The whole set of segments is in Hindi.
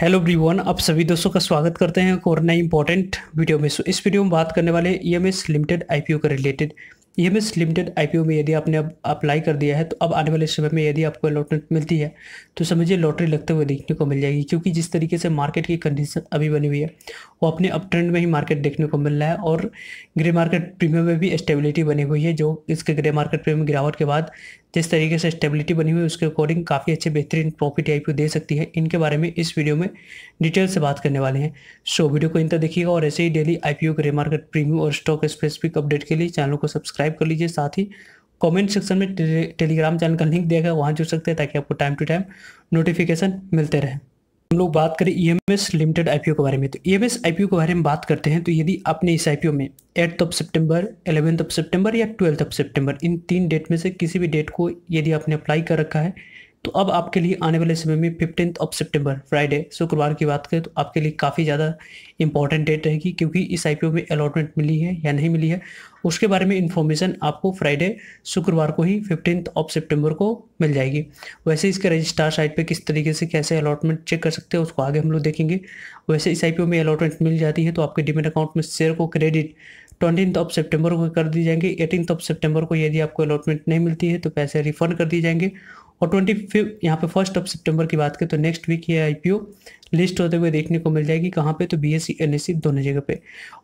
हेलो ब्रीवन आप सभी दोस्तों का स्वागत करते हैं और नए इंपॉर्टेंट वीडियो में सो इस वीडियो में बात करने वाले E M S limited IPO के related E M S limited IPO में यदि आपने अब अप्लाई कर दिया है तो अब आने वाले समय में यदि आपको अलॉटमेंट मिलती है तो समझिए लॉटरी लगते हुए देखने को मिल जाएगी क्योंकि जिस तरीके से मार्केट की कंडीशन अभी बनी हुई है वो अपने अप ट्रेंड में ही मार्केट देखने को मिल रहा है और ग्रे मार्केट प्रीमियम में भी स्टेबिलिटी बनी हुई है जो इसके ग्रे मार्केट प्रीमियम गिरावट के बाद जिस तरीके से स्टेबिलिटी बनी हुई है उसके अकॉर्डिंग काफ़ी अच्छे बेहतरीन प्रॉफिट आई दे सकती है इनके बारे में इस वीडियो में डिटेल से बात करने वाले हैं सो वीडियो को इन तक देखिएगा और ऐसे ही daily I P grey market premium और स्टॉक स्पेसिफिक अपडेट के लिए चैनल को सब्सक्राइब कर लीजिए साथ ही कमेंट सेक्शन में टेलीग्राम चैनल का लिंक दिया गया वहाँ जुड़ सकते हैं ताकि आपको टाइम टू टाइम नोटिफिकेशन मिलते रहें हम लोग बात करें ई एम एस लिमिटेड ओ के बारे में तो ई एम एस ओ के बारे में बात करते हैं तो यदि आपने इस ओ में eighth of September eleventh of September या ट्वेल्थ ऑफ सेप्टेम्बर इन तीन डेट में से किसी भी डेट को यदि आपने अप्लाई कर रखा है तो अब आपके लिए आने वाले समय में फिफ्टीन ऑफ सितंबर फ्राइडे शुक्रवार की बात करें तो आपके लिए काफ़ी ज़्यादा इंपॉर्टेंट डेट रहेगी क्योंकि इस आई में अलॉटमेंट मिली है या नहीं मिली है उसके बारे में इन्फॉर्मेशन आपको फ्राइडे शुक्रवार को ही फिफ्टीन ऑफ सितंबर को मिल जाएगी वैसे इसके रजिस्ट्रार साइट पे किस तरीके से कैसे अलॉटमेंट चेक कर सकते हैं उसको आगे हम लोग देखेंगे वैसे इस आई में अलॉटमेंट मिल जाती है तो आपके डिमेट अकाउंट में शेयर को क्रेडिट ट्वेंटीन ऑफ सेप्टेम्बर को कर दी जाएंगे एटीन ऑफ सेप्टेम्बर को यदि आपको अलॉटमेंट नहीं मिलती है तो पैसे रिफंड कर दिए जाएंगे और ट्वेंटी फिफ्थ यहाँ पे फर्स्ट ऑफ सितंबर की बात करें तो नेक्स्ट वीक ये आईपीओ लिस्ट होते हुए देखने को मिल जाएगी कहाँ पे तो B S C N C दोनों जगह पे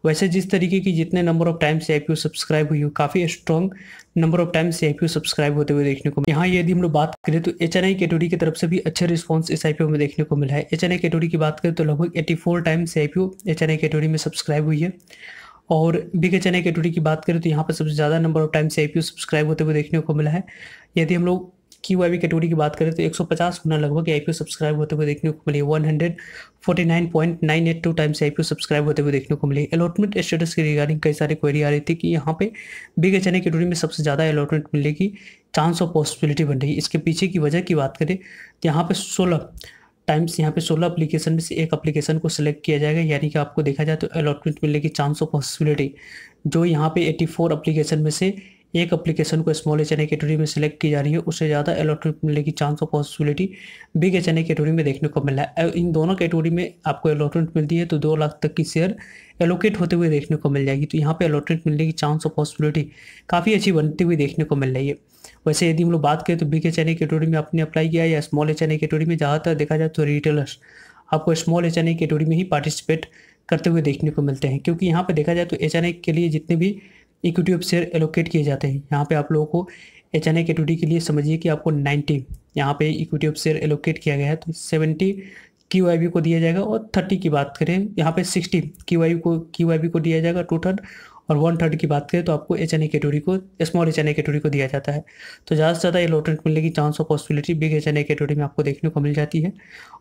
वैसे जिस तरीके की जितने नंबर ऑफ टाइम से आईपीओ सब्सक्राइब हुई हो काफ़ी स्ट्रॉन्ग नंबर ऑफ टाइम्स से आईपीओ सब्सक्राइब होते हुए देखने को यहाँ यदि हम लोग बात करें तो एच एन आई की तरफ से भी अच्छे रिस्पॉन्स इस आईपीओ में देखने को मिला है एच एन आई कैटोरी की बात करें तो लगभग एटी फोर टाइम से आईपीओ एच एन आई में सब्सक्राइब हुई है और बिग एच एन आई की बात करें तो यहाँ पर सबसे ज़्यादा नंबर ऑफ टाइम से आईपीओ सब्सक्राइब होते हुए देखने को मिला है यदि हम लोग की वाई कैटेगरी की बात करें तो 150 गुना लगभग आई सब्सक्राइब होते हुए देखने को मिली 149.982 टाइम्स आई सब्सक्राइब होते हुए देखने को मिले अलॉटमेंट स्टेटस के रिगार्डिंग कई सारी क्वेरी आ रही थी कि यहाँ पे बिग एच कैटेगरी में सबसे ज़्यादा अलॉटमेंट मिलने की चांस ऑफ पॉसिबिलिटी बन रही है इसके पीछे की वजह की बात करें तो यहाँ पर सोलह टाइम्स यहाँ पे सोलह अप्लीकेशन में से एक अप्लीकेशन को सिलेक्ट किया जाएगा यानी कि आपको देखा जाए तो अलॉटमेंट मिलने की चांस ऑफ पॉसिबिलिटी जो यहाँ पे फोर अप्लीकेशन में से एक एप्लीकेशन को स्मॉल एच एन कैटेगरी में सेलेक्ट की जा रही है उससे ज़्यादा अलॉटमेंट मिलने की chance of possibility big H N category में देखने को मिल रहा है इन दोनों कैटेगरी में आपको अलॉटमेंट मिलती है तो दो लाख तक की शेयर एलोकेट होते हुए देखने को मिल जाएगी तो यहाँ पर अलॉटमेंट मिलने की चांस ऑफ पॉसिबिलिटी काफ़ी अच्छी बनती हुई देखने को मिल रही है वैसे यदि हम लोग बात करें तो big H N A category में आपने अप्लाई किया या स्मॉल एच एन कैटेगरी में ज़्यादातर देखा जाए तो रिटेलर्स आपको स्मॉल एच एन कैटेगरी में ही पार्टिसिपेट करते हुए देखने को मिलते हैं क्योंकि यहाँ पर देखा जाए तो एच एन के लिए जितने भी इक्विटी ऑफ शेयर एलोकेट किए जाते हैं यहाँ पे आप लोगों को एच एन के लिए समझिए कि आपको 90 यहाँ पे इक्विटी ऑफ शेयर एलोकेट किया गया है तो 70 क्यू को दिया जाएगा और 30 की बात करें यहाँ पे 60 क्यू को क्यू को दिया जाएगा टू थर्ड और वन थर्ड की बात करें तो आपको एच एन कैटोरी को स्मॉल एच एन कैटोरी को दिया जाता है तो ज़्यादा से ज़्यादा अलॉटमेंट मिलने की chance of possibility big H N category में आपको देखने को मिल जाती है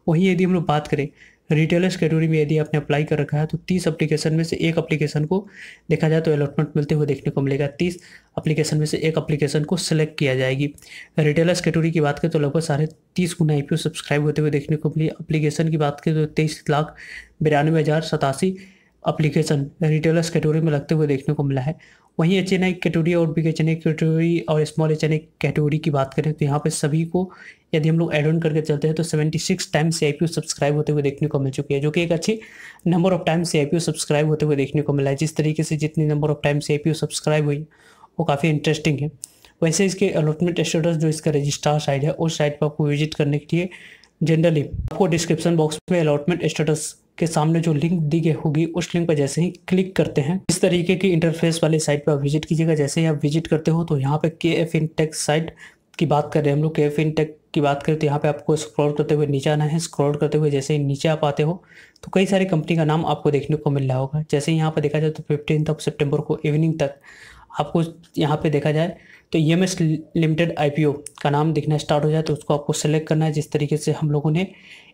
वहीं यदि हम लोग बात करें रिटेलर्स कैटेगरी में यदि आपने अप्लाई कर रखा है तो तीस अप्लीकेशन में से एक अप्लीकेशन को देखा जाए तो अलॉटमेंट मिलते हुए देखने को मिलेगा तीस अप्लीकेशन में से एक अप्लीकेशन को सिलेक्ट किया जाएगी रिटेलर्स कैटेगरी की बात करें तो लगभग साढ़े तीस गुना आई सब्सक्राइब होते हुए देखने को मिली अप्लीकेशन की बात करें तो तेईस लाख बिरानवे हज़ार सतासी अप्लीकेशन रिटेलर्स कैटेगरी में लगते हुए देखने को मिला है वहीं एच एन आई कैटेगरी और big H N I category और small H N I category की बात करें तो यहाँ पे सभी को यदि हम लोग एड ऑन करके चलते हैं तो 76 time C I P subscribe होते हुए देखने को मिल चुकी है जो कि एक अच्छी number of time C I P subscribe होते हुए देखने को मिला है जिस तरीके से जितनी number of time C I P subscribe हुई वो काफ़ी इंटरेस्टिंग है वैसे इसके अलॉटमेंट स्टेटस जो इसका रजिस्ट्रार साइड है उस साइड पर आपको विजिट करने के लिए जनरली आपको डिस्क्रिप्शन बॉक्स में अलॉटमेंट स्टेटस के सामने जो लिंक दी गई होगी उस लिंक पर जैसे ही क्लिक करते हैं इस तरीके की इंटरफेस वाली साइट पर आप विजिट कीजिएगा जैसे ही आप विजिट करते हो तो यहाँ पे के एफ इनटेक साइट की बात कर रहे हैं हम लोग के एफ इनटेक की बात करें तो यहाँ पे आपको स्क्रॉल करते हुए नीचे आना है स्क्रॉल करते हुए जैसे ही नीचे आप आते हो तो कई सारी कंपनी का नाम आपको देखने को मिल रहा होगा जैसे यहाँ पर देखा जाए तो फिफ्टीन ऑफ सेप्टेम्बर को इवनिंग तक आपको यहाँ पे देखा जाए तो E M S limited I का नाम दिखना स्टार्ट हो जाए तो उसको आपको सेलेक्ट करना है जिस तरीके से हम लोगों ने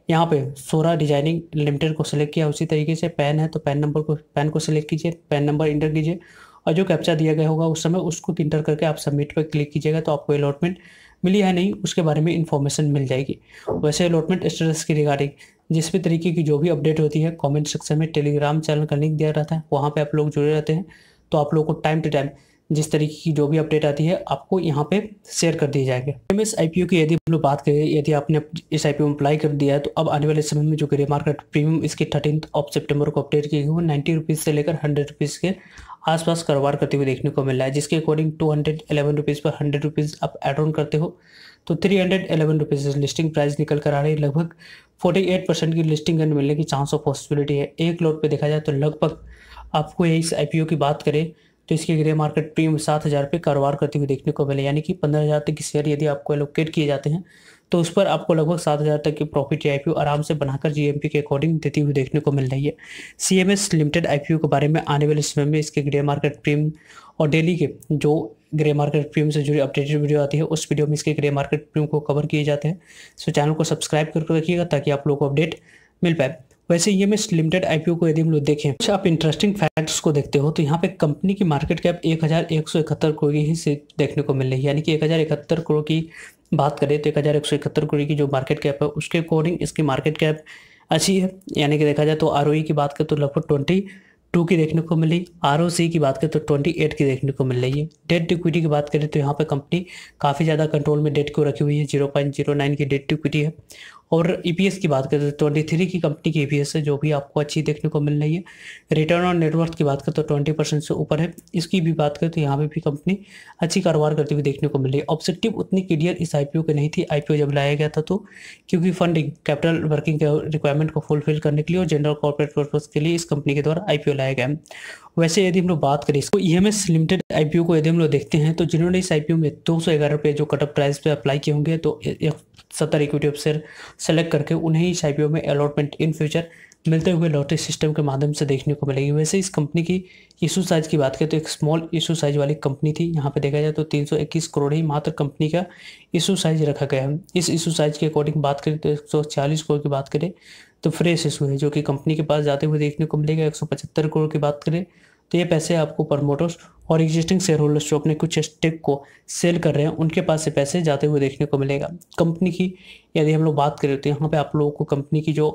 यहाँ पे सोरा डिजाइनिंग लिमिटेड को सेलेक्ट किया उसी तरीके से पैन है तो पेन नंबर को पेन को सेलेक्ट कीजिए पेन नंबर इंटर कीजिए और जो कैप्चा दिया गया होगा उस समय उसको इंटर करके आप सबमिट पर क्लिक कीजिएगा तो आपको अलॉटमेंट मिली है नहीं उसके बारे में इन्फॉर्मेशन मिल जाएगी वैसे अलॉटमेंट स्टेटस की रिगार्डिंग जिस भी तरीके की जो भी अपडेट होती है कमेंट सेक्शन में टेलीग्राम चैनल का लिंक दिया रहता है वहाँ पे आप लोग जुड़े रहते हैं तो आप लोगों को टाइम टू टाइम जिस तरीके की जो भी अपडेट आती है आपको यहाँ पे शेयर कर दिए जाएंगे एम एस आई की यदि हम लोग बात करें यदि आपने इस आई में अप्लाई कर दिया है तो अब आने वाले समय में जो ग्रे मार्केट प्रीमियम इसकी थर्टीन ऑफ सेप्टेम्बर को अपडेट की गई वो नाइन्टी रुपीज़ से लेकर हंड्रेड रुपीज़ के आसपास कारोबार करते हुए देखने को मिल रहा है जिसके according two hundred eleven rupees पर हंड्रेड रुपीज़ आप एड ऑन करते हो तो three hundred eleven rupees listing price निकल कर आ रही है लगभग फोर्टी एट परसेंट की लिस्टिंग मिलने की चांस ऑफ पॉसिबिलिटी है एक लोड पर देखा जाए तो लगभग आपको इस आई की बात करें तो इसके ग्रे मार्केट प्रीम सात हज़ार रुपये कारोबार करते हुए देखने को मिले यानी कि पंद्रह हज़ार तक के शेयर यदि आपको एलोकेट किए जाते हैं तो उस पर आपको लगभग सात हज़ार तक की प्रॉफिट या आई आराम से बनाकर जी के अकॉर्डिंग देती हुई देखने को मिल रही है सी लिमिटेड आई के बारे में आने वाले समय में इसके ग्रे मार्केट प्रीमियम और डेली के जो ग्रे मार्केट प्रीमियम से जुड़ी अपडेटेड वीडियो आती है उस वीडियो में इसके ग्रे मार्केट प्रीमियम को कवर किए जाते हैं सो चैनल को सब्सक्राइब करके रखिएगा ताकि आप लोग को अपडेट मिल पाए वैसे ये एम लिमिटेड आईपीओ को यदि हम लोग देखें कुछ अच्छा आप इंटरेस्टिंग फैक्ट्स को देखते हो तो यहाँ पे कंपनी की मार्केट कैप एक हज़ार एक सौ इकहत्तर करोड़ की ही से देखने को मिल रही है यानी कि एक हज़ार इकहत्तर करोड़ की बात करें तो एक हज़ार एक सौ इकहत्तर करोड़ की जो मार्केट कैप है उसके अकॉर्डिंग इसकी मार्केट कैप अच्छी है यानी कि देखा जाए तो आर e की बात करें तो लगभग ट्वेंटी टू की देखने को मिली आर की बात करें तो ट्वेंटी एट की देखने को मिल रही है डेट इक्विटी की बात करें तो यहाँ पर कंपनी काफ़ी ज़्यादा कंट्रोल में डेट को रखी हुई है जीरो पॉइंट जीरो नाइन की डेट इक्विटी है और ई e की बात करें तो ट्वेंटी थ्री की कंपनी की ई e है जो भी आपको अच्छी देखने को मिल रही है रिटर्न ऑन नेटवर्थ की बात करें तो ट्वेंटी परसेंट से ऊपर है इसकी भी बात करें तो यहाँ पे भी कंपनी अच्छी कारोबार करती हुई देखने को मिल रही है ऑब्जेक्टिव उतनी क्लियर इस आई के नहीं थी आई जब लाया गया था तो क्योंकि फंडिंग कैपिटल वर्किंग रिक्वायरमेंट को फुलफिल करने के लिए और जनरल कॉर्पोरेट पर्पज के लिए इस कंपनी के द्वारा आई लाया गया है वैसे यदि हम लोग बात करें इसको ई लिमिटेड आई को यदि हम लोग देखते हैं तो जिन्होंने इस आई में दो सौ जो कटअप प्राइस पर अप्लाई किए होंगे तो सत्तर इक्विटी शेयर सेलेक्ट करके उन्हें इस आई में अलॉटमेंट इन फ्यूचर मिलते हुए लॉटरी सिस्टम के माध्यम से देखने को मिलेगी वैसे इस कंपनी की इशू साइज की बात करें तो एक स्मॉल इशू साइज वाली कंपनी थी यहाँ पे देखा जाए तो 321 करोड़ ही मात्र कंपनी का इशू साइज रखा गया है इस इशू साइज के अकॉर्डिंग बात करें तो 140 करोड़ की बात करें तो फ्रेश इशू है जो कि कंपनी के पास जाते हुए देखने को मिलेगा एक करोड़ की बात करें तो ये पैसे आपको प्रमोटर्स और एग्जिस्टिंग शेयर होल्डर्स जो अपने कुछ स्टेक को सेल कर रहे हैं उनके पास से पैसे जाते हुए देखने को मिलेगा कंपनी की यदि हम लोग बात करें तो यहाँ पे आप लोगों को कंपनी की जो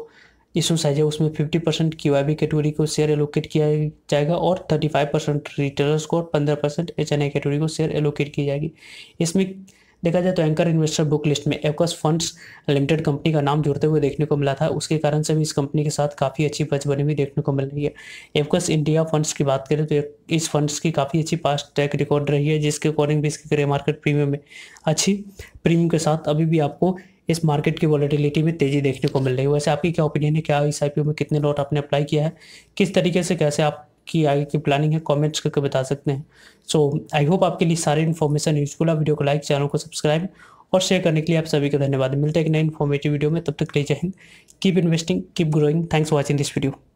इशू साइज है उसमें fifty percent Y B category को शेयर एलोकेट किया जाएगा और थर्टी फाइव परसेंट रिटेलर्स को और पंद्रह percent H N I category को शेयर एलोकेट की जाएगी इसमें देखा जाए तो एंकर इन्वेस्टर बुक लिस्ट में एवकस फंड्स लिमिटेड कंपनी का नाम जुड़ते हुए देखने को मिला था उसके कारण से भी इस कंपनी के साथ काफ़ी अच्छी बच बनी हुई देखने को मिल रही है एवकस इंडिया फंड्स की बात करें तो इस फंड्स की काफ़ी अच्छी पास्ट ट्रैक रिकॉर्ड रही है जिसके अकॉर्डिंग भी इसके ग्रे मार्केट प्रीमियम में अच्छी प्रीमियम के साथ अभी भी आपको इस मार्केट की वॉलिटिलिटी में तेजी देखने को मिल रही है वैसे आपकी क्या ओपिनियन है क्या इस आई में कितने लॉट आपने अप्लाई किया है किस तरीके से कैसे आप की आगे की प्लानिंग है कमेंट्स करके बता सकते हैं सो आई होप आपके लिए सारे इन्फॉर्मेशन यूजफुल है वीडियो को लाइक चैनल को सब्सक्राइब और शेयर करने के लिए आप सभी का धन्यवाद मिलते हैं एक नए इन्फॉर्मेटिव वीडियो में तब तक ले जाए keep investing keep growing thanks for watching this video